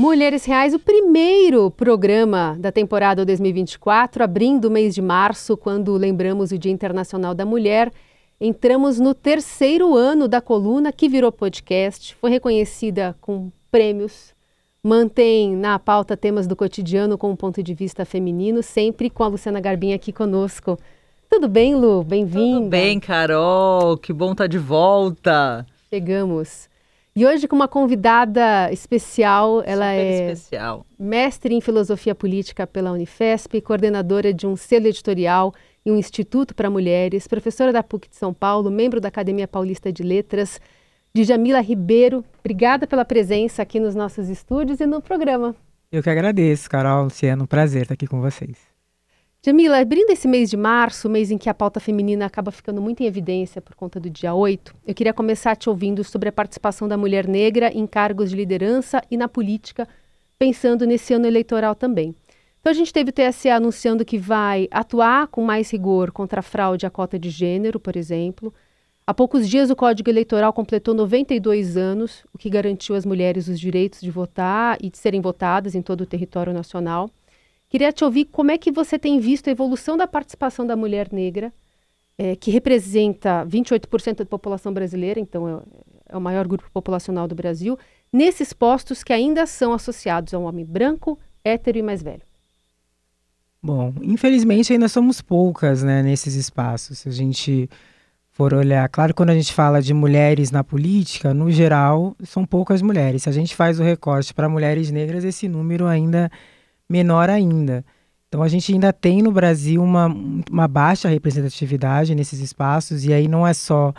Mulheres Reais, o primeiro programa da temporada 2024, abrindo o mês de março, quando lembramos o Dia Internacional da Mulher. Entramos no terceiro ano da coluna que virou podcast, foi reconhecida com prêmios, mantém na pauta temas do cotidiano com um ponto de vista feminino, sempre com a Luciana Garbinha aqui conosco. Tudo bem, Lu? Bem-vinda. Tudo bem, Carol. Que bom estar tá de volta. Chegamos. E hoje com uma convidada especial, ela Super é especial. mestre em filosofia política pela Unifesp, coordenadora de um selo editorial e um instituto para mulheres, professora da PUC de São Paulo, membro da Academia Paulista de Letras, Djamila Ribeiro. Obrigada pela presença aqui nos nossos estúdios e no programa. Eu que agradeço, Carol, Luciano, um prazer estar aqui com vocês. Jamila, abrindo esse mês de março, mês em que a pauta feminina acaba ficando muito em evidência por conta do dia 8, eu queria começar te ouvindo sobre a participação da mulher negra em cargos de liderança e na política, pensando nesse ano eleitoral também. Então a gente teve o TSE anunciando que vai atuar com mais rigor contra a fraude à cota de gênero, por exemplo. Há poucos dias o Código Eleitoral completou 92 anos, o que garantiu às mulheres os direitos de votar e de serem votadas em todo o território nacional. Queria te ouvir como é que você tem visto a evolução da participação da mulher negra, é, que representa 28% da população brasileira, então é, é o maior grupo populacional do Brasil, nesses postos que ainda são associados a um homem branco, hétero e mais velho. Bom, infelizmente ainda somos poucas né, nesses espaços. Se a gente for olhar, claro, quando a gente fala de mulheres na política, no geral, são poucas mulheres. Se a gente faz o recorte para mulheres negras, esse número ainda menor ainda. Então a gente ainda tem no Brasil uma, uma baixa representatividade nesses espaços, e aí não é só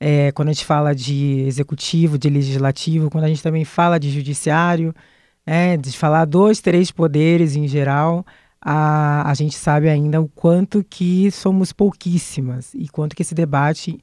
é, quando a gente fala de executivo, de legislativo, quando a gente também fala de judiciário, né, de falar dois, três poderes em geral, a, a gente sabe ainda o quanto que somos pouquíssimas e quanto que esse debate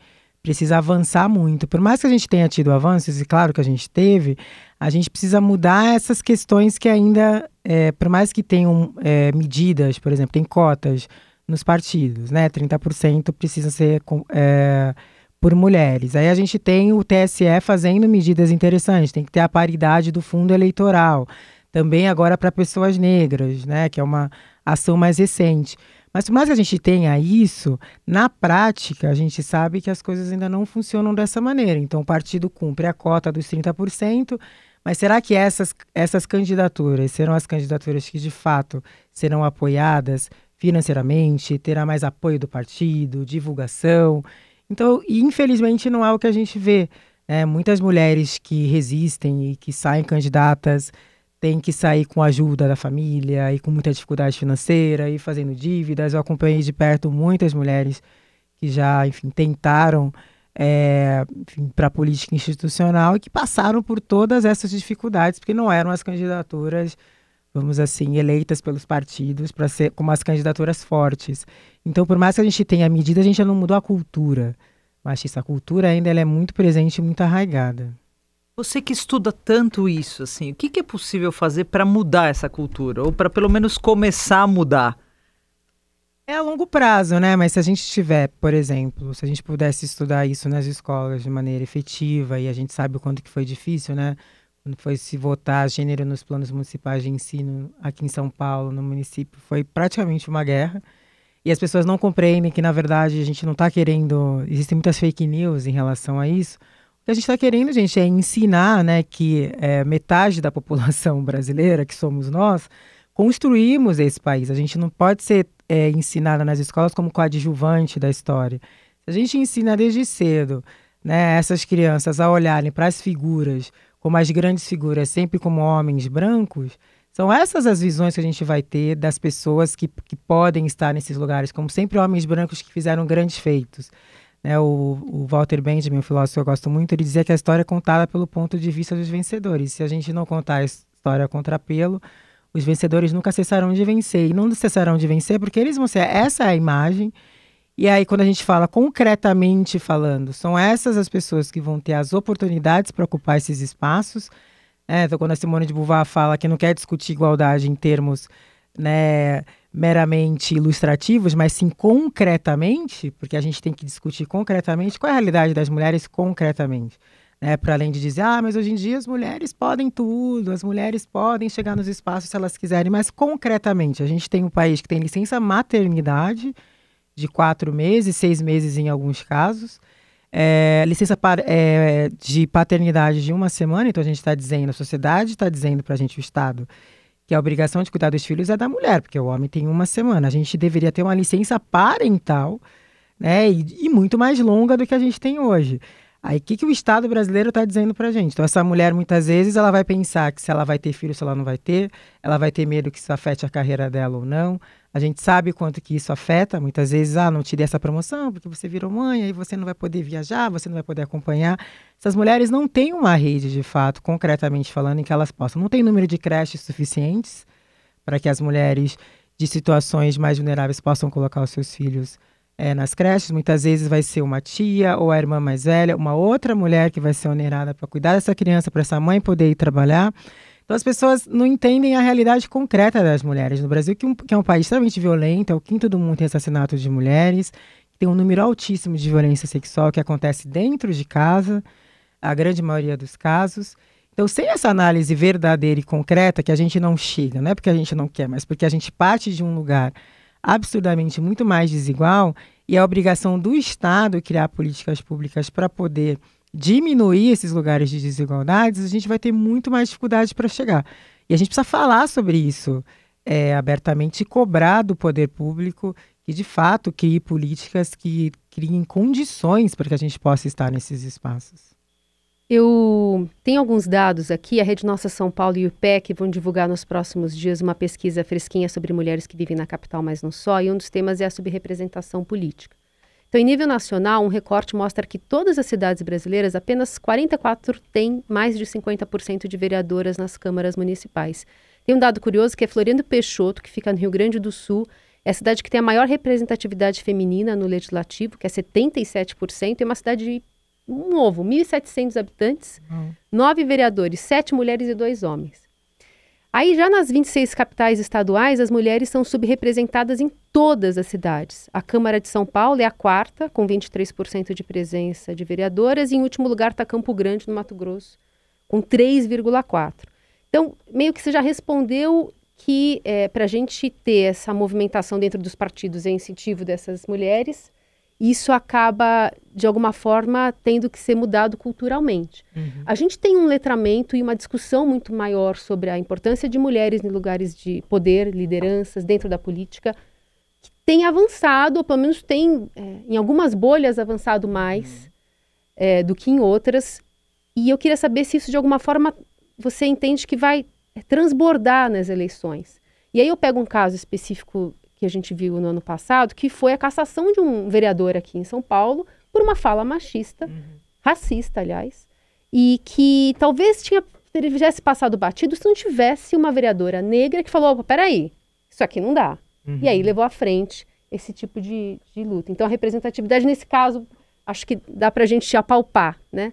precisa avançar muito. Por mais que a gente tenha tido avanços, e claro que a gente teve, a gente precisa mudar essas questões que ainda, é, por mais que tenham é, medidas, por exemplo, tem cotas nos partidos, né? 30% precisa ser é, por mulheres. Aí a gente tem o TSE fazendo medidas interessantes, tem que ter a paridade do fundo eleitoral, também agora para pessoas negras, né? Que é uma ação mais recente. Mas por mais que a gente tenha isso, na prática a gente sabe que as coisas ainda não funcionam dessa maneira. Então o partido cumpre a cota dos 30%, mas será que essas, essas candidaturas serão as candidaturas que de fato serão apoiadas financeiramente? Terá mais apoio do partido, divulgação? Então, infelizmente, não é o que a gente vê. Né? Muitas mulheres que resistem e que saem candidatas tem que sair com a ajuda da família e com muita dificuldade financeira e fazendo dívidas. Eu acompanhei de perto muitas mulheres que já, enfim, tentaram é, para a política institucional e que passaram por todas essas dificuldades, porque não eram as candidaturas, vamos assim, eleitas pelos partidos para ser como as candidaturas fortes. Então, por mais que a gente tenha medida, a gente já não mudou a cultura machista. A cultura ainda ela é muito presente e muito arraigada. Você que estuda tanto isso, assim, o que, que é possível fazer para mudar essa cultura? Ou para pelo menos começar a mudar? É a longo prazo, né? Mas se a gente tiver, por exemplo, se a gente pudesse estudar isso nas escolas de maneira efetiva, e a gente sabe o quanto que foi difícil, né? Quando foi se votar gênero nos planos municipais de ensino aqui em São Paulo, no município, foi praticamente uma guerra. E as pessoas não compreendem que, na verdade, a gente não está querendo. Existem muitas fake news em relação a isso que a gente está querendo, gente, é ensinar né, que é, metade da população brasileira, que somos nós, construímos esse país. A gente não pode ser é, ensinada nas escolas como coadjuvante da história. A gente ensina desde cedo né, essas crianças a olharem para as figuras como as grandes figuras, sempre como homens brancos. São essas as visões que a gente vai ter das pessoas que, que podem estar nesses lugares, como sempre homens brancos que fizeram grandes feitos. Né, o, o, Walter Benjamin, um filósofo que eu gosto muito, ele dizia que a história é contada pelo ponto de vista dos vencedores. Se a gente não contar a história contra pelo, os vencedores nunca cessarão de vencer. E não cessarão de vencer porque eles vão ser essa é a imagem. E aí, quando a gente fala concretamente falando, são essas as pessoas que vão ter as oportunidades para ocupar esses espaços. Né? então, quando a Simone de Beauvoir fala que não quer discutir igualdade em termos né, meramente ilustrativos, mas sim concretamente, porque a gente tem que discutir concretamente qual é a realidade das mulheres concretamente. Né, para além de dizer, ah, mas hoje em dia as mulheres podem tudo, as mulheres podem chegar nos espaços se elas quiserem, mas concretamente, a gente tem um país que tem licença maternidade de quatro meses, seis meses em alguns casos, é, licença é, de paternidade de uma semana, então a gente está dizendo, a sociedade está dizendo para a gente, o Estado, que a obrigação de cuidar dos filhos é da mulher, porque o homem tem uma semana. A gente deveria ter uma licença parental, né? E, e muito mais longa do que a gente tem hoje. Aí o que, que o Estado brasileiro está dizendo para gente? Então essa mulher muitas vezes ela vai pensar que se ela vai ter filho, se ela não vai ter, ela vai ter medo que isso afete a carreira dela ou não. A gente sabe quanto que isso afeta. Muitas vezes, ah, não tirei essa promoção porque você virou mãe, aí você não vai poder viajar, você não vai poder acompanhar. Essas mulheres não têm uma rede, de fato, concretamente falando, em que elas possam. Não tem número de creches suficientes para que as mulheres de situações mais vulneráveis possam colocar os seus filhos é, nas creches, muitas vezes vai ser uma tia ou a irmã mais velha, uma outra mulher que vai ser onerada para cuidar dessa criança, para essa mãe poder ir trabalhar. Então as pessoas não entendem a realidade concreta das mulheres no Brasil, que, um, que é um país extremamente violento, é o quinto do mundo em assassinato de mulheres, tem um número altíssimo de violência sexual que acontece dentro de casa, a grande maioria dos casos. Então, sem essa análise verdadeira e concreta, que a gente não chega, não é porque a gente não quer, mas porque a gente parte de um lugar absurdamente muito mais desigual e a obrigação do Estado criar políticas públicas para poder diminuir esses lugares de desigualdades, a gente vai ter muito mais dificuldade para chegar. E a gente precisa falar sobre isso é, abertamente e cobrar do poder público que, de fato, crie políticas que criem condições para que a gente possa estar nesses espaços. Eu tenho alguns dados aqui. A Rede Nossa São Paulo e o IPEC vão divulgar nos próximos dias uma pesquisa fresquinha sobre mulheres que vivem na capital, mas não só. E um dos temas é a subrepresentação política. Então, em nível nacional, um recorte mostra que todas as cidades brasileiras, apenas 44 têm mais de 50% de vereadoras nas câmaras municipais. Tem um dado curioso que é Floriano Peixoto, que fica no Rio Grande do Sul, é a cidade que tem a maior representatividade feminina no legislativo, que é 77%, e é uma cidade um ovo, 1.700 habitantes, uhum. nove vereadores, sete mulheres e dois homens. Aí, já nas 26 capitais estaduais, as mulheres são subrepresentadas em todas as cidades. A Câmara de São Paulo é a quarta, com 23% de presença de vereadoras, e em último lugar está Campo Grande, no Mato Grosso, com 3,4%. Então, meio que você já respondeu que é, eh, para a gente ter essa movimentação dentro dos partidos e incentivo dessas mulheres, isso acaba, de alguma forma, tendo que ser mudado culturalmente. Uhum. A gente tem um letramento e uma discussão muito maior sobre a importância de mulheres em lugares de poder, lideranças, dentro da política, que tem avançado, ou pelo menos tem, é, em algumas bolhas, avançado mais uhum. é, do que em outras. E eu queria saber se isso, de alguma forma, você entende que vai é, transbordar nas eleições. E aí eu pego um caso específico que a gente viu no ano passado, que foi a cassação de um vereador aqui em São Paulo por uma fala machista, uhum. racista, aliás, e que talvez tinha, tivesse passado batido se não tivesse uma vereadora negra que falou: peraí, isso aqui não dá. Uhum. E aí uhum. levou à frente esse tipo de, de luta. Então a representatividade, nesse caso, acho que dá para a gente apalpar, né?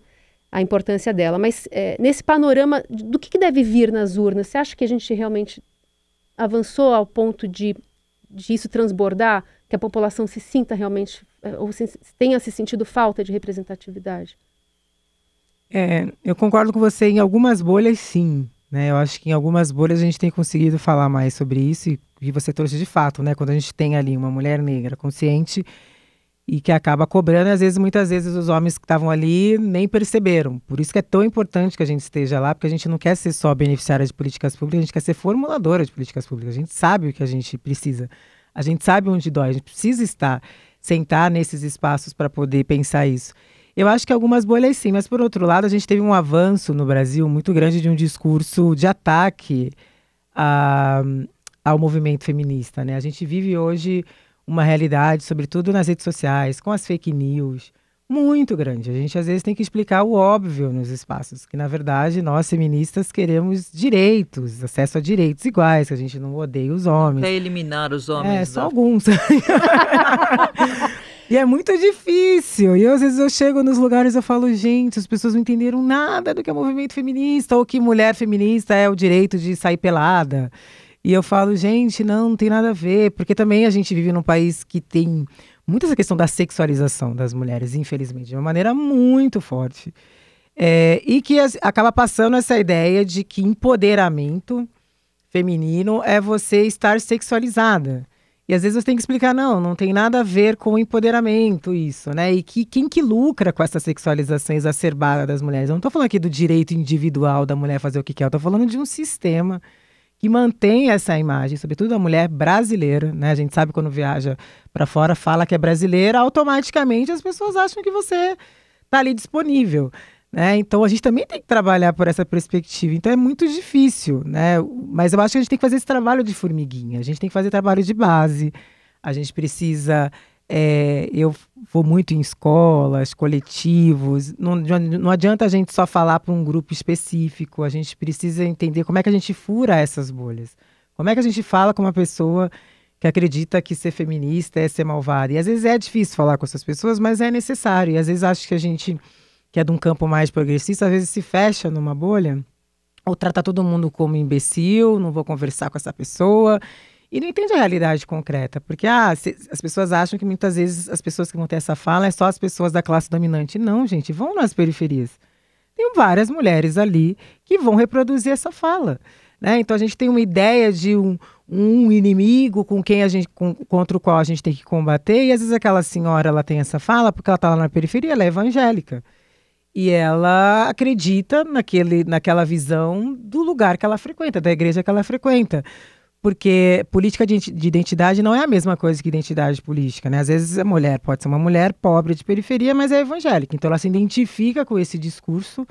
a importância dela. Mas é, nesse panorama, do que, que, deve vir nas urnas? Você acha que a gente realmente avançou ao ponto de disso transbordar, que a população se sinta realmente, eh, ou se, tenha se sentido falta de representatividade? É, eu concordo com você em algumas bolhas, sim. Né? Eu acho que em algumas bolhas a gente tem conseguido falar mais sobre isso e, e você trouxe de fato, né? Quando a gente tem ali uma mulher negra consciente e que acaba cobrando. E às vezes, muitas vezes, os homens que estavam ali nem perceberam. Por isso que é tão importante que a gente esteja lá, porque a gente não quer ser só beneficiária de políticas públicas, a gente quer ser formuladora de políticas públicas. A gente sabe o que a gente precisa, a gente sabe onde dói, a gente precisa estar, sentar nesses espaços para poder pensar isso. Eu acho que algumas bolhas sim, mas por outro lado, a gente teve um avanço no Brasil muito grande de um discurso de ataque a, ah, ao movimento feminista. Né? A gente vive hoje uma realidade, sobretudo nas redes sociais, com as fake news, muito grande. A gente às vezes tem que explicar o óbvio nos espaços, que na verdade nós feministas queremos direitos, acesso a direitos iguais, que a gente não odeia os homens. Até eliminar os é, homens. É, da... só né? alguns. e é muito difícil. E eu, às vezes eu chego nos lugares e falo, gente, as pessoas não entenderam nada do que é movimento feminista ou que mulher feminista é o direito de sair pelada. E eu falo, gente, não, não tem nada a ver, porque também a gente vive num país que tem muita essa questão da sexualização das mulheres, infelizmente, de uma maneira muito forte. É, e que as, acaba passando essa ideia de que empoderamento feminino é você estar sexualizada. E às vezes você tem que explicar, não, não tem nada a ver com empoderamento isso, né? E que quem que lucra com essa sexualização exacerbada das mulheres? Eu não estou falando aqui do direito individual da mulher fazer o que quer, eu estou falando de um sistema e mantém essa imagem, sobretudo a mulher brasileira, né? A gente sabe quando viaja para fora, fala que é brasileira, automaticamente as pessoas acham que você tá ali disponível. Né? Então a gente também tem que trabalhar por essa perspectiva. Então é muito difícil, né? Mas eu acho que a gente tem que fazer esse trabalho de formiguinha. A gente tem que fazer trabalho de base. A gente precisa é, eu vou muito em escolas, coletivos. Não, não adianta a gente só falar para um grupo específico. A gente precisa entender como é que a gente fura essas bolhas. Como é que a gente fala com uma pessoa que acredita que ser feminista é ser malvada? E às vezes é difícil falar com essas pessoas, mas é necessário. E às vezes acho que a gente, que é de um campo mais progressista, às vezes se fecha numa bolha ou trata todo mundo como imbecil, não vou conversar com essa pessoa e não entende a realidade concreta. Porque ah, se, as pessoas acham que muitas vezes as pessoas que vão ter essa fala é só as pessoas da classe dominante. Não, gente, vão nas periferias. Tem várias mulheres ali que vão reproduzir essa fala. Né? Então a gente tem uma ideia de um, um inimigo com quem a gente com, contra o qual a gente tem que combater e às vezes aquela senhora ela tem essa fala porque ela está lá na periferia, ela é evangélica e ela acredita naquele, naquela visão do lugar que ela frequenta, da igreja que ela frequenta porque política de, identidade não é a mesma coisa que identidade política, né? Às vezes a mulher pode ser uma mulher pobre de periferia, mas é evangélica, então ela se identifica com esse discurso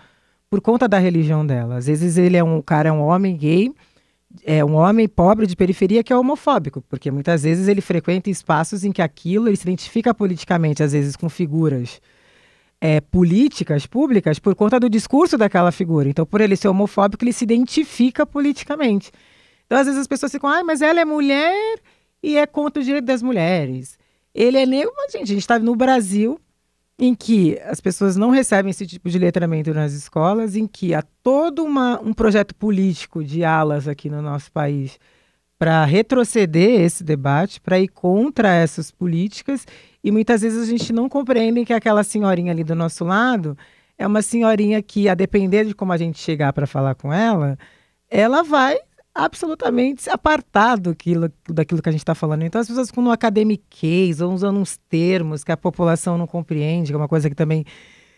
por conta da religião dela. Às vezes ele é um o cara é um homem gay, é um homem pobre de periferia que é homofóbico, porque muitas vezes ele frequenta espaços em que aquilo ele se identifica politicamente, às vezes com figuras é, políticas públicas por conta do discurso daquela figura. Então, por ele ser homofóbico, ele se identifica politicamente. Então, às vezes as pessoas ficam, ah, mas ela é mulher e é contra o direito das mulheres. Ele é negro, mas, gente, a gente está no Brasil em que as pessoas não recebem esse tipo de letramento nas escolas, em que há todo uma, um projeto político de alas aqui no nosso país para retroceder esse debate, para ir contra essas políticas, e muitas vezes a gente não compreende que aquela senhorinha ali do nosso lado é uma senhorinha que, a depender de como a gente chegar para falar com ela, ela vai absolutamente apartado daquilo, daquilo que a gente está falando. Então, as pessoas com no academiquez ou usando uns termos que a população não compreende, que é uma coisa que também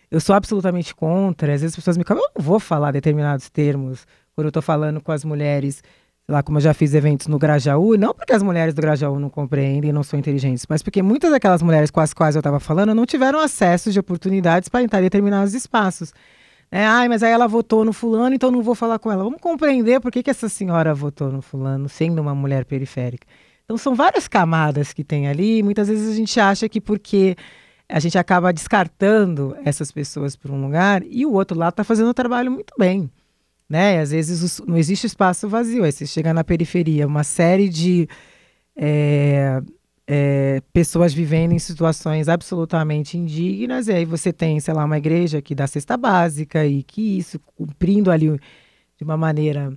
eu sou absolutamente contra. Às vezes as pessoas me falam, eu não vou falar determinados termos quando eu estou falando com as mulheres, lá como eu já fiz eventos no Grajaú, não porque as mulheres do Grajaú não compreendem e não são inteligentes, mas porque muitas daquelas mulheres com as quais eu estava falando não tiveram acesso de oportunidades para entrar em determinados espaços. Né? Ai, mas aí ela votou no fulano, então não vou falar com ela. Vamos compreender por que, que essa senhora votou no fulano, sendo uma mulher periférica. Então são várias camadas que tem ali. Muitas vezes a gente acha que porque a gente acaba descartando essas pessoas por um lugar e o outro lado está fazendo o trabalho muito bem. Né? às vezes os, não existe espaço vazio. Aí você chega na periferia, uma série de é, é, pessoas vivendo em situações absolutamente indignas, e aí você tem, sei lá, uma igreja que dá cesta básica e que isso, cumprindo ali de uma maneira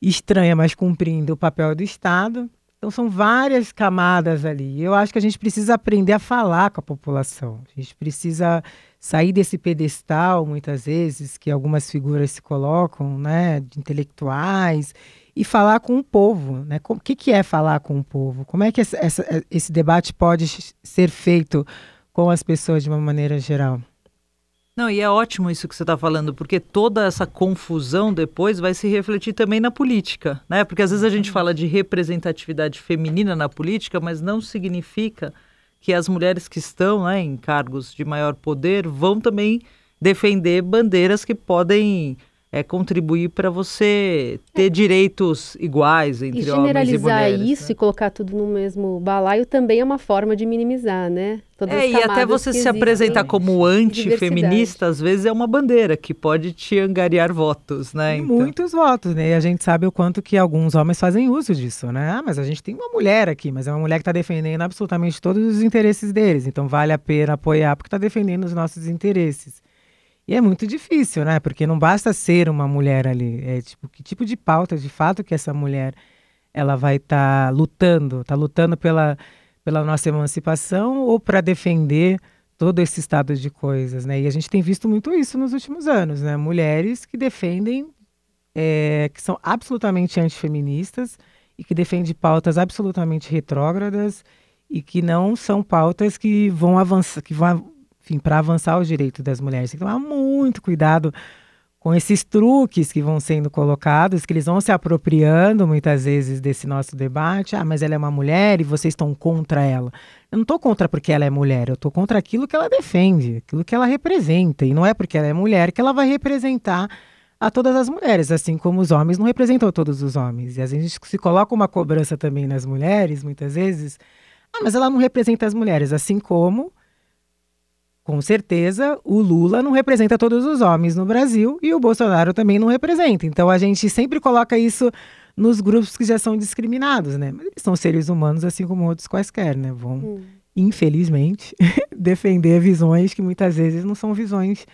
estranha, mas cumprindo o papel do Estado. Então, são várias camadas ali. Eu acho que a gente precisa aprender a falar com a população. A gente precisa sair desse pedestal, muitas vezes, que algumas figuras se colocam, né, de intelectuais e falar com o povo. Né? O que, que é falar com o povo? Como é que essa, é, esse debate pode ser feito com as pessoas de uma maneira geral? Não, e é ótimo isso que você está falando, porque toda essa confusão depois vai se refletir também na política, né? Porque às vezes a gente fala de representatividade feminina na política, mas não significa que as mulheres que estão né, em cargos de maior poder vão também defender bandeiras que podem é, contribuir para você ter é. direitos iguais entre e homens e mulheres. Generalizar né? isso né? e colocar tudo no mesmo balaio também é uma forma de minimizar, né? Todas é, e até você se apresentar como antifeminista, às vezes é uma bandeira que pode te angariar votos, né? Então... Muitos votos, né? E a gente sabe o quanto que alguns homens fazem uso disso, né? Ah, mas a gente tem uma mulher aqui, mas é uma mulher que está defendendo absolutamente todos os interesses deles, então vale a pena apoiar porque está defendendo os nossos interesses. E é muito difícil, né? Porque não basta ser uma mulher ali. É tipo, que tipo de pauta de fato que essa mulher ela vai estar tá lutando? Está lutando pela, pela nossa emancipação ou para defender todo esse estado de coisas, né? E a gente tem visto muito isso nos últimos anos, né? Mulheres que defendem, é, que são absolutamente antifeministas e que defendem pautas absolutamente retrógradas e que não são pautas que vão avançar, que vão enfim, para avançar os direitos das mulheres. Tem que tomar muito cuidado com esses truques que vão sendo colocados, que eles vão se apropriando muitas vezes desse nosso debate. Ah, mas ela é uma mulher e vocês estão contra ela. Eu não estou contra porque ela é mulher, eu estou contra aquilo que ela defende, aquilo que ela representa. E não é porque ela é mulher que ela vai representar a todas as mulheres, assim como os homens não representam todos os homens. E às vezes se coloca uma cobrança também nas mulheres, muitas vezes. Ah, mas ela não representa as mulheres, assim como com certeza, o Lula não representa todos os homens no Brasil e o Bolsonaro também não representa. Então a gente sempre coloca isso nos grupos que já são discriminados, né? Mas eles são seres humanos assim como outros quaisquer, né? Vão, hum. infelizmente, defender visões que muitas vezes não são visões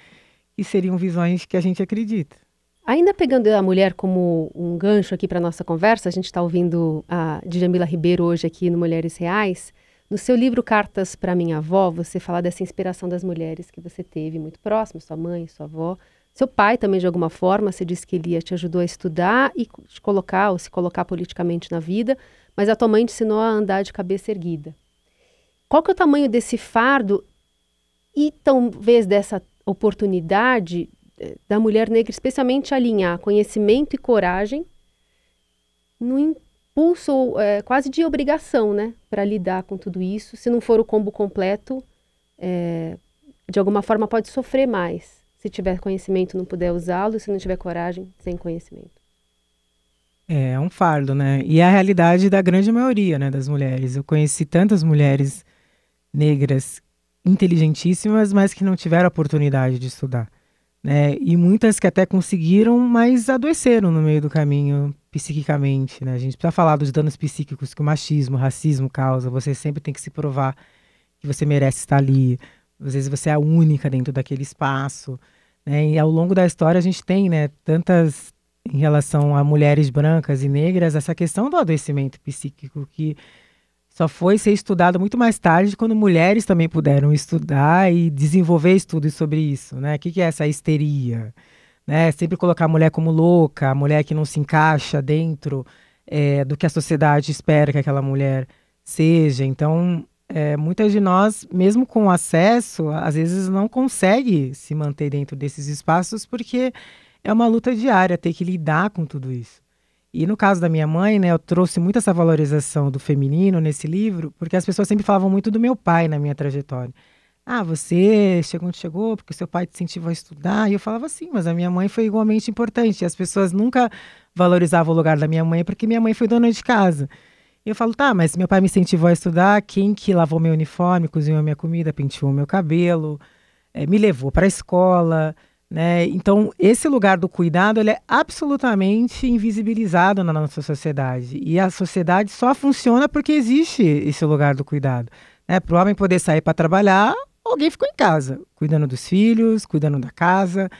que seriam visões que a gente acredita. Ainda pegando a mulher como um gancho aqui para nossa conversa, a gente está ouvindo a Djamila Ribeiro hoje aqui no Mulheres Reais. No seu livro Cartas para Minha Avó, você fala dessa inspiração das mulheres que você teve muito próximo, sua mãe, sua avó. Seu pai também, de alguma forma, você disse que ele te ajudou a estudar e te colocar, ou se colocar politicamente na vida, mas a tua mãe te ensinou a andar de cabeça erguida. Qual que é o tamanho desse fardo e talvez dessa oportunidade eh, da mulher negra, especialmente alinhar conhecimento e coragem no impulso é, quase de obrigação, né? para lidar com tudo isso. Se não for o combo completo, é, de alguma forma pode sofrer mais. Se tiver conhecimento, não puder usá-lo. Se não tiver coragem, sem conhecimento. É, é um fardo, né? E é a realidade da grande maioria né, das mulheres. Eu conheci tantas mulheres negras inteligentíssimas, mas que não tiveram oportunidade de estudar. Né? E muitas que até conseguiram, mas adoeceram no meio do caminho psiquicamente, né? A gente precisa falar dos danos psíquicos que o machismo, o racismo causa. Você sempre tem que se provar que você merece estar ali. Às vezes você é a única dentro daquele espaço, né? E ao longo da história a gente tem, né, tantas em relação a mulheres brancas e negras, essa questão do adoecimento psíquico que só foi ser estudado muito mais tarde, quando mulheres também puderam estudar e desenvolver estudos sobre isso, né? O que, que é essa histeria? né? Sempre colocar a mulher como louca, a mulher que não se encaixa dentro é, do que a sociedade espera que aquela mulher seja. Então, é, muitas de nós, mesmo com acesso, às vezes não consegue se manter dentro desses espaços porque é uma luta diária ter que lidar com tudo isso. E no caso da minha mãe, né, eu trouxe muito essa valorização do feminino nesse livro, porque as pessoas sempre falavam muito do meu pai na minha trajetória. Ah, você chegou onde chegou porque seu pai te incentivou a estudar. E eu falava assim, mas a minha mãe foi igualmente importante. E as pessoas nunca valorizavam o lugar da minha mãe porque minha mãe foi dona de casa. E eu falo, tá, mas meu pai me incentivou a estudar. Quem que lavou meu uniforme, cozinhou minha comida, penteou meu cabelo, é, me levou para a escola, né? Então, esse lugar do cuidado ele é absolutamente invisibilizado na nossa sociedade. E a sociedade só funciona porque existe esse lugar do cuidado. Né? Para o homem poder sair para trabalhar, alguém ficou em casa, cuidando dos filhos, cuidando da casa.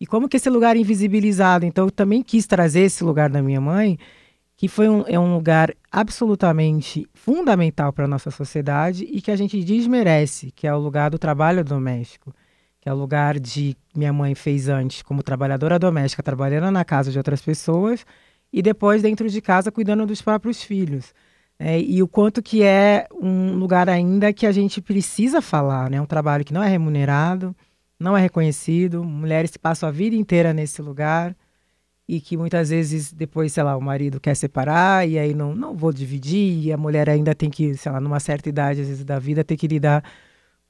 E como que esse lugar é invisibilizado? Então, eu também quis trazer esse lugar da minha mãe, que foi um, é um lugar absolutamente fundamental para a nossa sociedade e que a gente desmerece, que é o lugar do trabalho doméstico, que é o lugar de minha mãe fez antes como trabalhadora doméstica, trabalhando na casa de outras pessoas e depois dentro de casa cuidando dos próprios filhos. É, e o quanto que é um lugar ainda que a gente precisa falar, né? Um trabalho que não é remunerado, não é reconhecido, mulheres que passam a vida inteira nesse lugar e que muitas vezes depois, sei lá, o marido quer separar e aí não, não vou dividir e a mulher ainda tem que, sei lá, numa certa idade às vezes da vida, ter que lidar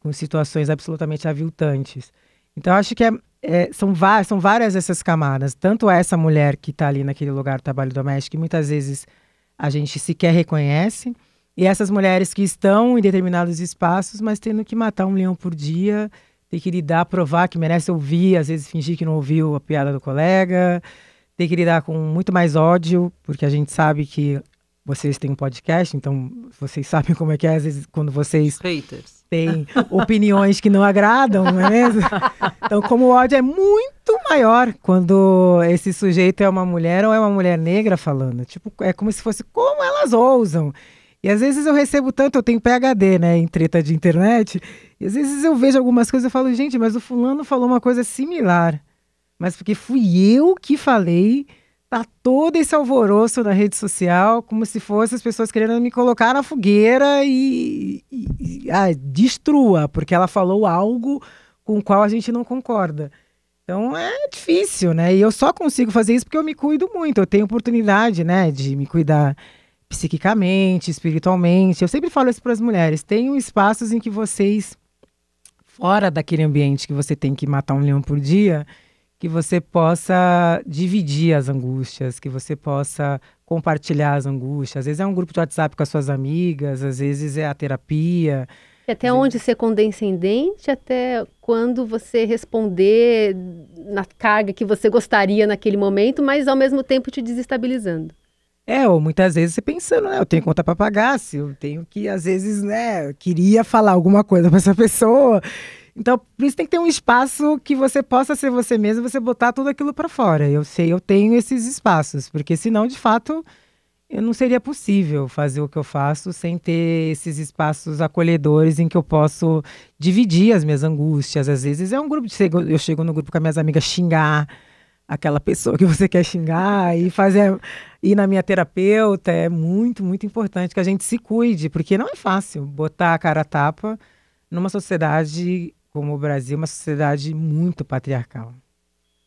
com situações absolutamente aviltantes. Então acho que é, é, são, são várias essas camadas, tanto essa mulher que está ali naquele lugar de trabalho doméstico, que muitas vezes a gente sequer reconhece. E essas mulheres que estão em determinados espaços, mas tendo que matar um leão por dia, ter que lidar, provar que merece ouvir, às vezes fingir que não ouviu a piada do colega, ter que lidar com muito mais ódio, porque a gente sabe que vocês têm um podcast, então vocês sabem como é que é, às vezes, quando vocês. Haters. Têm opiniões que não agradam, não é mesmo? Então, como o ódio é muito maior quando esse sujeito é uma mulher ou é uma mulher negra falando. Tipo, é como se fosse como elas ousam. E às vezes eu recebo tanto, eu tenho PHD, né, em treta de internet, e às vezes eu vejo algumas coisas e falo, gente, mas o fulano falou uma coisa similar. Mas porque fui eu que falei tá todo esse alvoroço na rede social, como se fossem as pessoas querendo me colocar na fogueira e, e, e ah, destrua, porque ela falou algo com o qual a gente não concorda. Então é difícil, né? E eu só consigo fazer isso porque eu me cuido muito, eu tenho oportunidade, né, de me cuidar psiquicamente, espiritualmente. Eu sempre falo isso para as mulheres: tenham espaços em que vocês, fora daquele ambiente que você tem que matar um leão por dia, que você possa dividir as angústias, que você possa compartilhar as angústias. Às vezes é um grupo de WhatsApp com as suas amigas, às vezes é a terapia. E até onde ser condescendente, até quando você responder na carga que você gostaria naquele momento, mas ao mesmo tempo te desestabilizando. É, ou muitas vezes você pensando, né? Eu tenho conta para pagar, se eu tenho que, às vezes, né? queria falar alguma coisa para essa pessoa. Então, por isso tem que ter um espaço que você possa ser você mesmo, você botar tudo aquilo para fora. Eu sei, eu tenho esses espaços, porque senão, de fato, eu não seria possível fazer o que eu faço sem ter esses espaços acolhedores em que eu posso dividir as minhas angústias. Às vezes é um grupo de eu chego no grupo com as minhas amigas xingar aquela pessoa que você quer xingar e fazer ir na minha terapeuta é muito muito importante que a gente se cuide porque não é fácil botar a cara a tapa numa sociedade como o Brasil uma sociedade muito patriarcal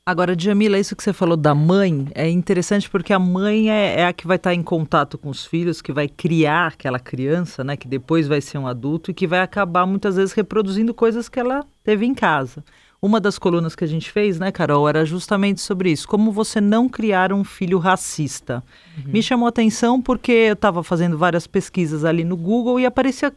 agora Djamila isso que você falou da mãe é interessante porque a mãe é, é a que vai estar em contato com os filhos que vai criar aquela criança né que depois vai ser um adulto e que vai acabar muitas vezes reproduzindo coisas que ela teve em casa uma das colunas que a gente fez, né, Carol, era justamente sobre isso, como você não criar um filho racista. Uhum. Me chamou a atenção porque eu estava fazendo várias pesquisas ali no Google e aparecia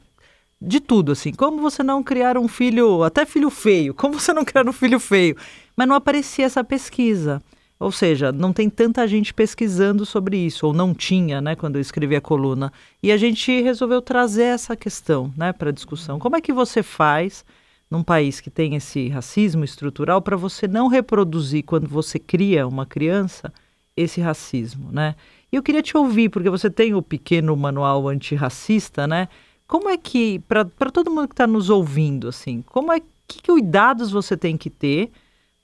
de tudo, assim, como você não criar um filho, até filho feio, como você não criar um filho feio, mas não aparecia essa pesquisa. Ou seja, não tem tanta gente pesquisando sobre isso, ou não tinha, né, quando eu escrevi a coluna. E a gente resolveu trazer essa questão, né, para discussão. Uhum. Como é que você faz num país que tem esse racismo estrutural para você não reproduzir quando você cria uma criança esse racismo, né? E eu queria te ouvir, porque você tem o pequeno manual antirracista, né? Como é que, para todo mundo que está nos ouvindo, assim, como é que cuidados você tem que ter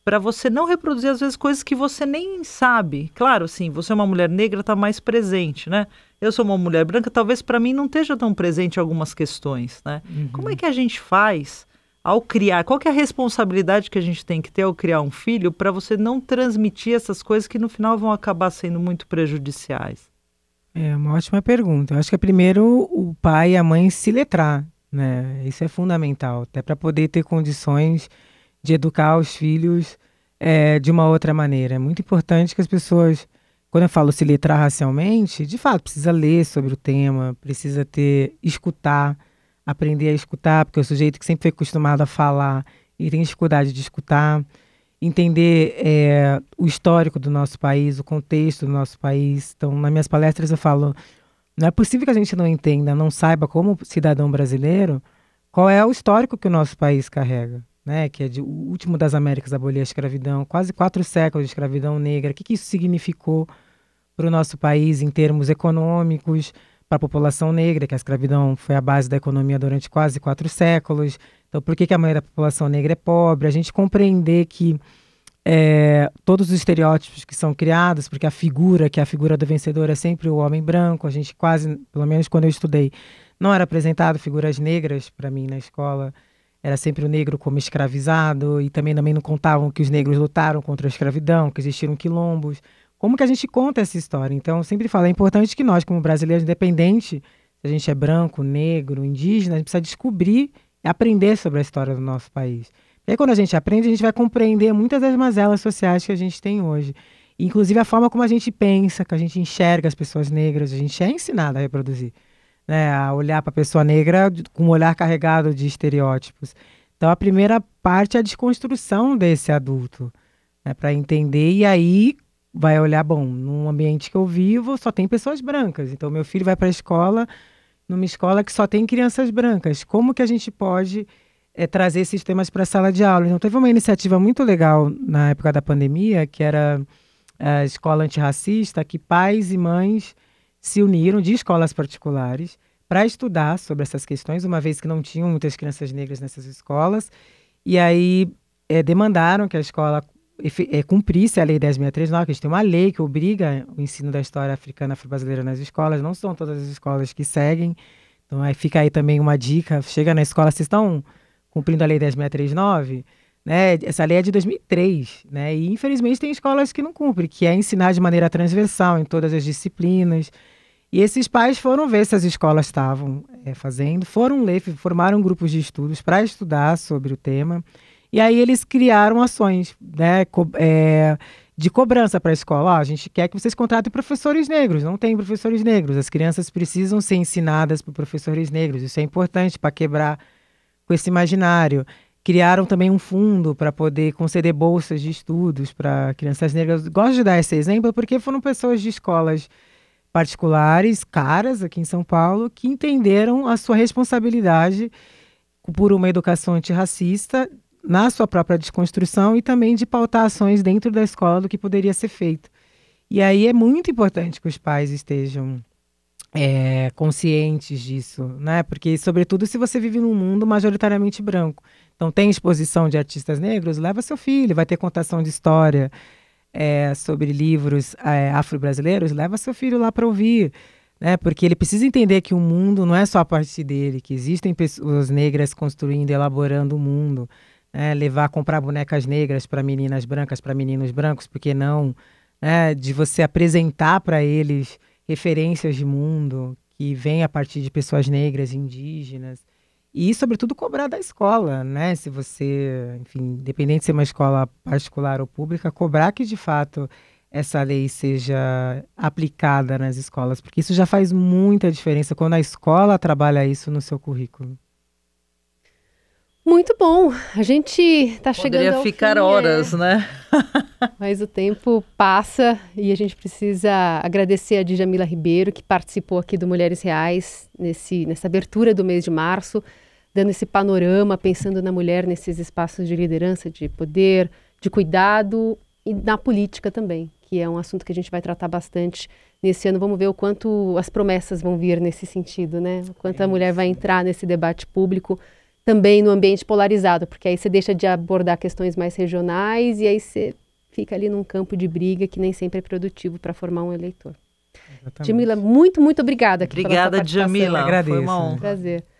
para você não reproduzir, às vezes, coisas que você nem sabe? Claro, assim, você é uma mulher negra, está mais presente, né? Eu sou uma mulher branca, talvez para mim não esteja tão presente algumas questões, né? Uhum. Como é que a gente faz ao criar, qual é a responsabilidade que a gente tem que ter ao criar um filho para você não transmitir essas coisas que no final vão acabar sendo muito prejudiciais? É uma ótima pergunta. Eu acho que é primeiro o pai e a mãe se letrar, né? Isso é fundamental, até para poder ter condições de educar os filhos é, de uma outra maneira. É muito importante que as pessoas, quando eu falo se letrar racialmente, de fato precisa ler sobre o tema, precisa ter escutar aprender a escutar, porque é o sujeito que sempre foi acostumado a falar e tem dificuldade de escutar, entender é, o histórico do nosso país, o contexto do nosso país. Então, nas minhas palestras eu falo, não é possível que a gente não entenda, não saiba como cidadão brasileiro qual é o histórico que o nosso país carrega, né? Que é de, o último das Américas a abolir a escravidão, quase quatro séculos de escravidão negra. O que, que isso significou para o nosso país em termos econômicos? para a população negra, que a escravidão foi a base da economia durante quase quatro séculos. Então, por que, que a maioria da população negra é pobre? A gente compreender que é, todos os estereótipos que são criados, porque a figura, que é a figura do vencedor é sempre o homem branco, a gente quase, pelo menos quando eu estudei, não era apresentado figuras negras para mim na escola. Era sempre o negro como escravizado, e também, também não contavam que os negros lutaram contra a escravidão, que existiram quilombos como que a gente conta essa história? Então, sempre falo, é importante que nós, como brasileiros, independente se a gente é branco, negro, indígena, a gente precisa descobrir e aprender sobre a história do nosso país. E aí, quando a gente aprende, a gente vai compreender muitas das mazelas sociais que a gente tem hoje. Inclusive a forma como a gente pensa, que a gente enxerga as pessoas negras, a gente é ensinado a reproduzir, né? a olhar para a pessoa negra com um olhar carregado de estereótipos. Então, a primeira parte é a desconstrução desse adulto, né? para entender e aí vai olhar, bom, num ambiente que eu vivo só tem pessoas brancas. Então, meu filho vai para a escola, numa escola que só tem crianças brancas. Como que a gente pode é, trazer esses temas para a sala de aula? Então, teve uma iniciativa muito legal na época da pandemia, que era a escola antirracista, que pais e mães se uniram de escolas particulares para estudar sobre essas questões, uma vez que não tinham muitas crianças negras nessas escolas. E aí é, demandaram que a escola é, cumprisse a Lei 10.639, que a gente tem uma lei que obriga o ensino da história africana afro-brasileira nas escolas, não são todas as escolas que seguem. Então aí fica aí também uma dica, chega na escola, vocês estão cumprindo a Lei 10.639? Né? Essa lei é de 2003, né? E infelizmente tem escolas que não cumprem, que é ensinar de maneira transversal em todas as disciplinas. E esses pais foram ver se as escolas estavam é, fazendo, foram ler, formaram grupos de estudos para estudar sobre o tema. E aí eles criaram ações né, co é, de cobrança para a escola. Ah, a gente quer que vocês contratem professores negros. Não tem professores negros. As crianças precisam ser ensinadas por professores negros. Isso é importante para quebrar com esse imaginário. Criaram também um fundo para poder conceder bolsas de estudos para crianças negras. Gosto de dar esse exemplo porque foram pessoas de escolas particulares, caras aqui em São Paulo, que entenderam a sua responsabilidade por uma educação antirracista na sua própria desconstrução e também de pautar ações dentro da escola do que poderia ser feito. E aí é muito importante que os pais estejam é, conscientes disso, né? Porque, sobretudo, se você vive num mundo majoritariamente branco. Então, tem exposição de artistas negros, leva seu filho, vai ter contação de história é, sobre livros é, afro-brasileiros, leva seu filho lá para ouvir. Né? Porque ele precisa entender que o mundo não é só a partir dele, que existem pessoas negras construindo, elaborando o mundo né, levar comprar bonecas negras para meninas brancas, para meninos brancos, porque não, né, de você apresentar para eles referências de mundo que vem a partir de pessoas negras, indígenas e sobretudo cobrar da escola, né? Se você, enfim, independente de ser uma escola particular ou pública, cobrar que de fato essa lei seja aplicada nas escolas, porque isso já faz muita diferença quando a escola trabalha isso no seu currículo. Muito bom. A gente está chegando. Poderia ficar fim, é. horas, é. né? Mas o tempo passa e a gente precisa agradecer a Djamila Ribeiro, que participou aqui do Mulheres Reais nesse, nessa abertura do mês de março, dando esse panorama, pensando na mulher nesses espaços de liderança, de poder, de cuidado e na política também, que é um assunto que a gente vai tratar bastante nesse ano. Vamos ver o quanto as promessas vão vir nesse sentido, né? O quanto a mulher vai entrar nesse debate público também no ambiente polarizado, porque aí você deixa de abordar questões mais regionais e aí você fica ali num campo de briga que nem sempre é produtivo para formar um eleitor. Exatamente. Jamila, muito, muito obrigada. Obrigada, Jamila. Agradeço. Foi um Prazer.